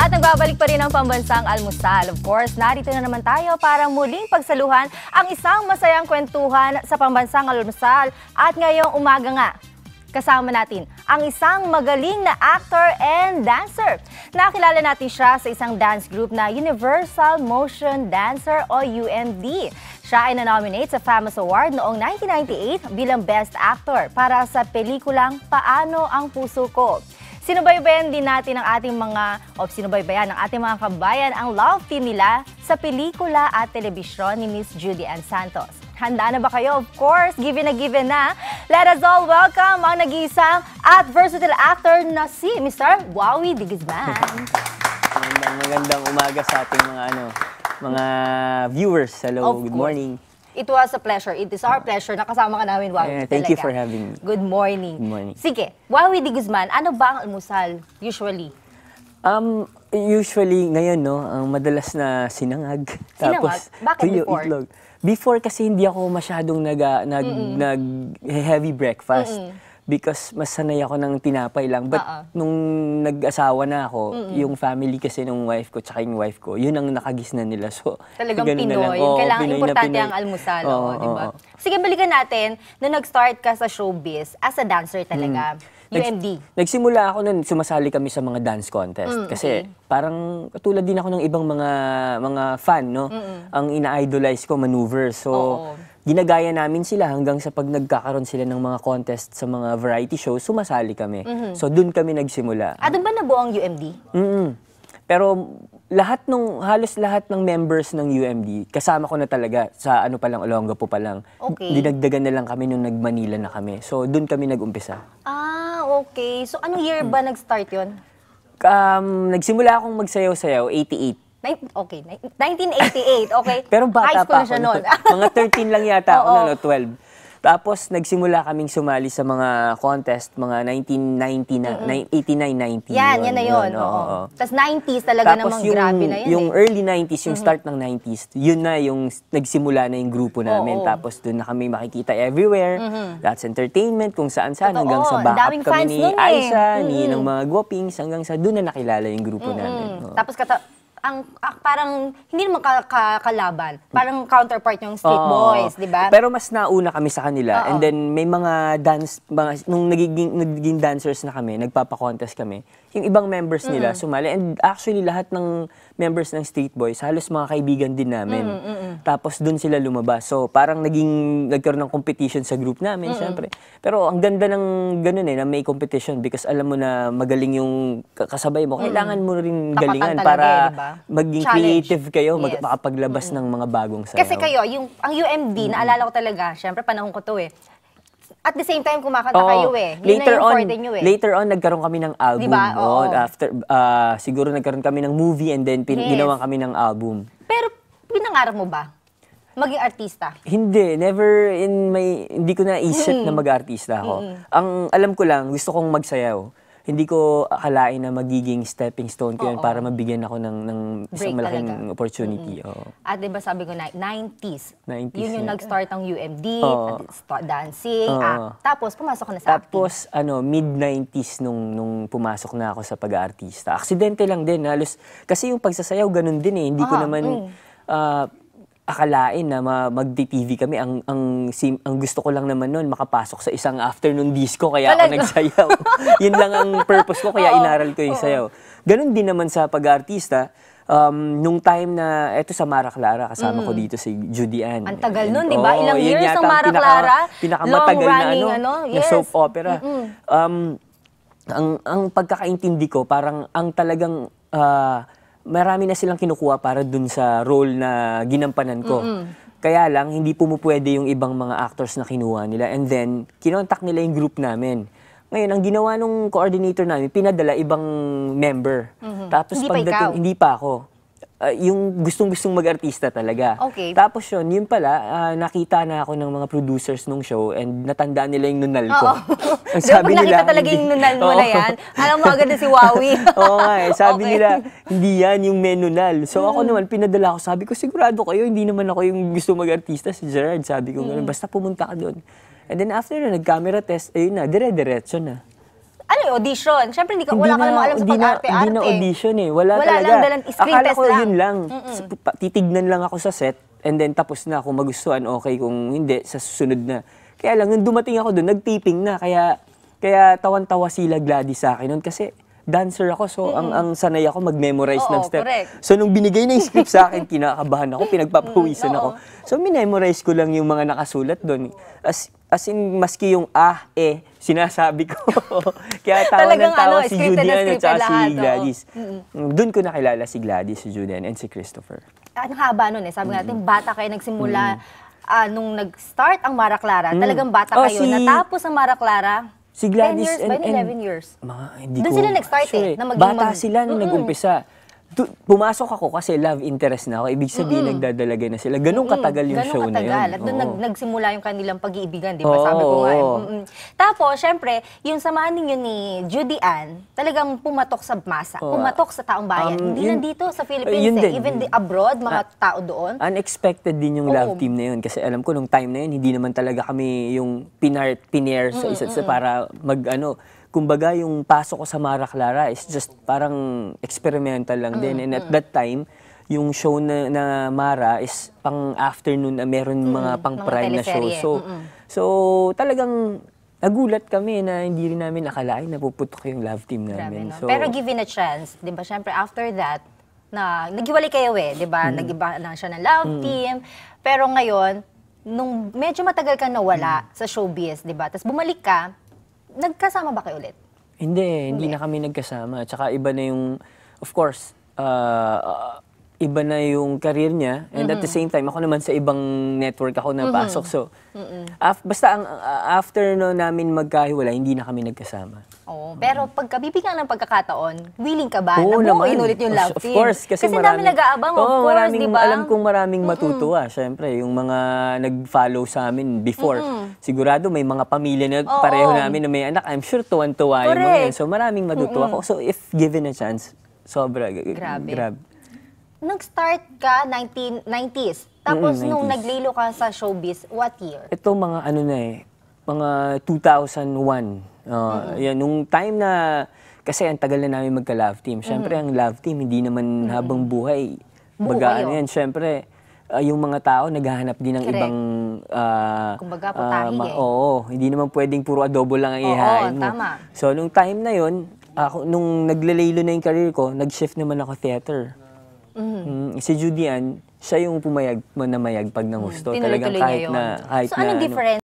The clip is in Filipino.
At nagbabalik pa rin ang pambansang almusal. Of course, narito na naman tayo para muling pagsaluhan ang isang masayang kwentuhan sa pambansang almusal. At ngayong umaga nga, kasama natin ang isang magaling na actor and dancer. Nakilala natin siya sa isang dance group na Universal Motion Dancer o UMD. Siya ay nominate sa Famous Award noong 1998 bilang Best Actor para sa pelikulang Paano ang Puso Ko. Sinubaybayan din natin ang ating mga, o sinubaybayan ng ating mga kabayan ang love team nila sa pelikula at telebisyon ni Miss Judy Ann Santos. Handa na ba kayo? Of course, given na given na. Let us all welcome ang nag-iisang at versatile actor na si Mr. Wowie Digisman. magandang, magandang umaga sa ating mga ano, mga viewers. Hello, of good course. morning. It was a pleasure. It is our pleasure. Nakasama ka namin, Wawi. Yeah, thank you for having me. Good morning. Good morning. Sige, Wawi Di Guzman, ano ba ang almusal usually? Um, usually, ngayon, no, ang madalas na sinangag. Sinangag? Tapos, Bakit tuyo, before? Itlog. Before kasi hindi ako masyadong nag, nag, mm -mm. nag heavy breakfast. Mm -mm because mas sanay ako ng tinapay lang. But Uh-oh. nung nag-asawa na ako, Mm-mm. yung family kasi nung wife ko tsaka yung wife ko, yun ang nakagisna nila. So, Talagang Pinoy. Oo, Kailangan Pinoy importante Pinoy. ang almusal. Oo, oo, di ba? Sige, balikan natin. Nung nag-start ka sa showbiz, as a dancer talaga, mm. UMD. nagsimula ako nun, sumasali kami sa mga dance contest. Mm, okay. Kasi parang tulad din ako ng ibang mga mga fan, no? Mm-mm. Ang ina-idolize ko, maneuver. So, Oo ginagaya namin sila hanggang sa pag nagkakaroon sila ng mga contest sa mga variety shows, sumasali kami. Mm-hmm. So doon kami nagsimula. Ah, doon ba nabuo ang UMD? Mm-hmm. Pero lahat nung halos lahat ng members ng UMD kasama ko na talaga sa ano pa lang po pa lang. Okay. Dinagdagan na lang kami nung nagmanila na kami. So doon kami nagumpisa. Ah, okay. So anong year ba mm. nag-start 'yon? Um, nagsimula akong magsayaw-sayaw 88 okay, 1988, okay? Pero bata pa ako. Noon. mga 13 lang yata ako noon, no, 12. Tapos nagsimula kaming sumali sa mga contest, mga 1990 na, mm-hmm. 89-90. Yan, yan na yun. yun oo. oo. Tapos 90s talaga Tapos namang yung, grabe na yun. Yung eh. early 90s, yung start ng 90s, yun na yung nagsimula na yung grupo namin. Oo, Tapos doon na kami makikita everywhere. Mm-hmm. That's entertainment, kung saan-saan, hanggang sa backup kami ni eh. Aisha, eh. mm-hmm. ng mga Gwapings, hanggang sa doon na nakilala yung grupo mm-hmm. namin. Oo. Tapos kata ang ah, parang hindi naman ka- kalaban. Parang counterpart yung street Oo. boys, di ba? Pero mas nauna kami sa kanila. Oo. And then may mga dance, mga, nung nagiging, nagiging dancers na kami, nagpapakontest kami, yung ibang members nila sumali. And actually lahat ng members ng Street Boys, halos mga kaibigan din namin. Tapos doon sila lumabas. So parang naging, nagkaroon ng competition sa group namin, syempre. Pero ang ganda ng ganun eh, na may competition because alam mo na magaling yung ka- kasabay mo. Kailangan mo rin galingan talaga para eh, di Maging Challenge. creative kayo, mag- Yes. makapaglabas ng mga bagong sayaw. Kasi kayo, yung, ang UMD, naalala ko talaga, syempre panahon ko to eh. At the same time, kumakanta Oo. kayo eh. Yun later na yung on, forte nyo eh. later on, nagkaroon kami ng album. Diba? Oh, Oo. After, ah, siguro nagkaroon kami ng movie and then pin- Yes. ginawa kami ng album. Pero pinangarap mo ba? Maging artista. Hindi, never in my, hindi ko na naisip na mag-artista ako. Ang alam ko lang, gusto kong magsayaw hindi ko akalain na magiging stepping stone ko yan para mabigyan ako ng, ng isang malaking talaga. opportunity. Mm-hmm. Oo. At di ba sabi ko 90s, 90s yun yung na. nag-start ang UMD, Oo. at dancing, ah, Oo. ah, tapos pumasok ka na sa acting. Tapos ano, mid-90s nung, nung pumasok na ako sa pag-aartista. Aksidente lang din, halos, kasi yung pagsasayaw ganun din eh, hindi ko Ah, naman... Mm. ah, akalain na mag-TV kami ang ang sim, ang gusto ko lang naman noon makapasok sa isang afternoon disco kaya Palag. ako nagsayaw. Yun lang ang purpose ko kaya Oo. inaral ko yung Oo. sayaw. Ganun din naman sa pag-aartista. Um, nung time na, eto sa Mara Clara, kasama ko mm. dito si Judy Ann. Ang tagal nun, di ba? Ilang years yata ang Mara Clara? Pinakamatagal na, Long-running, ano, ano? na soap opera. Um, ang ang pagkakaintindi ko parang ang talagang ah, marami na silang kinukuha para dun sa role na ginampanan ko. Mm-mm. Kaya lang, hindi pumupwede yung ibang mga actors na kinuha nila. And then, kinontak nila yung group namin. Ngayon, ang ginawa nung coordinator namin, pinadala ibang member. Mm-hmm. Tapos hindi pagdating, pa ikaw. hindi pa ako uh, yung gustong-gustong mag-artista talaga. Okay. Tapos yun, yun pala, uh, nakita na ako ng mga producers nung show and natandaan nila yung nunal ko. Oo. Oh, Ang sabi nila, nakita talaga yung nunal mo oh. na yan, alam mo agad na si Wawi. Oo nga eh. Sabi okay. nila, hindi yan yung menu menunal. So mm. ako naman, pinadala ako. Sabi ko, sigurado kayo, hindi naman ako yung gusto mag-artista. Si Gerard, sabi ko, mm. basta pumunta ka doon. And then after na, nag-camera test, ayun na, dire-diretso na. Ano yung audition? Siyempre, hindi ka, wala ka namang alam sa pag-arte-arte. Hindi na audition eh. Wala, wala talaga. Wala lang, screen Akala test ko, lang. yun lang. Mm-mm. Titignan lang ako sa set, and then tapos na kung magustuhan, okay. Kung hindi, sa susunod na. Kaya lang, nung dumating ako doon, nagtiping na. Kaya, kaya tawan-tawa sila Gladys sa akin noon kasi dancer ako, so mm. ang, ang sanay ako mag-memorize ng step. Correct. So nung binigay na yung script sa akin, kinakabahan ako, pinagpapawisan mm, ako. So minemorize ko lang yung mga nakasulat doon. As, as in, maski yung ah, eh, sinasabi ko. Kaya tawag Talagang ng tawa ano, si Julian at saka si Gladys. Mm-hmm. Doon ko nakilala si Gladys, si Julian, and si Christopher. Ang haba noon eh. Sabi mm-hmm. natin, mm. bata kayo nagsimula mm-hmm. uh, nung nag-start ang Mara Clara. Mm-hmm. Talagang bata oh, kayo. Si... Natapos ang Mara Clara, Si Gladys 10 years and, ba? 11 years? Mga, hindi Doon ko sila nag-start sure, eh, eh. na maging Bata mag- sila nung mm-hmm. nag-umpisa pumasok ako kasi love interest na ako. Ibig sabihin, mm-hmm. nagdadalagay na sila. Ganun katagal yung Ganun show katagal. na yun. At doon nag- nagsimula yung kanilang pag-iibigan, di ba? Oo. Sabi ko nga. Mm-hmm. Tapos, syempre, yung samahan ninyo ni Judy Ann, talagang pumatok sa masa. Oo. Pumatok sa taong bayan. Um, Hindi yun, lang dito sa eh, Philippines, yun eh. even the abroad, mga uh, tao doon. Unexpected din yung Oo. team na yun. Kasi alam ko, nung time na yun, hindi naman talaga kami yung pinar, pinair sa isa't mm-hmm. sa para mag, ano, kumbaga yung pasok ko sa Mara Clara is just parang experimental lang din. Mm, And at mm. that time, yung show na, na Mara is pang afternoon na meron mm, mga pang prime na show. So, mm -mm. so talagang nagulat kami na hindi rin namin nakalain na puputok yung love team namin. Grabe, no? so, Pero given a chance, di ba, syempre after that, na nagiwalay kayo eh, di ba? Mm. Nagiba lang siya ng love mm. team. Pero ngayon, nung medyo matagal kang nawala mm. sa showbiz, di ba? Tapos bumalik ka, nagkasama ba kayo ulit? Hindi, hindi, hindi na kami nagkasama. Tsaka iba na yung, of course, uh, uh, iba na yung career niya and mm-hmm. at the same time ako naman sa ibang network ako na pasok so mm-hmm. af- basta ang uh, after no namin magkahiwala hindi na kami nagkasama oh pero mm-hmm. pag ng pagkakataon willing ka ba Oo, na naman. ulit yung love team of course kasi, kasi marami, dami nag-aabang oh, of course maraming, diba? alam kong maraming matutuwa mm-hmm. syempre yung mga nag-follow sa amin before mm-hmm. sigurado may mga pamilya na oh, pareho oh. namin na may anak i'm sure tuwan-tuwa yung mga yun so maraming matutuwa mm-hmm. ko so if given a chance sobra grabe, grabe nag-start ka 19, 90s. Tapos mm, 90s. nung naglilo ka sa showbiz, what year? Ito mga ano na eh, mga 2001. Uh, mm-hmm. Yan, nung time na, kasi ang tagal na namin magka-love team. Siyempre, mm-hmm. ang love team, hindi naman mm-hmm. habang buhay. Buo ano yan, siyempre, uh, yung mga tao naghahanap din ng Correct. ibang... Uh, Kumbaga, ah, putahi uh, eh. Oo, hindi naman pwedeng puro adobo lang ang ihain mo. Tama. So, nung time na yon ako, nung naglalaylo na yung career ko, nag-shift naman ako theater. Mm. Mm, si Judian, siya yung pumayag, manamayag pag nang gusto. Mm. Talagang kahit na, kahit So, na, anong ano, difference?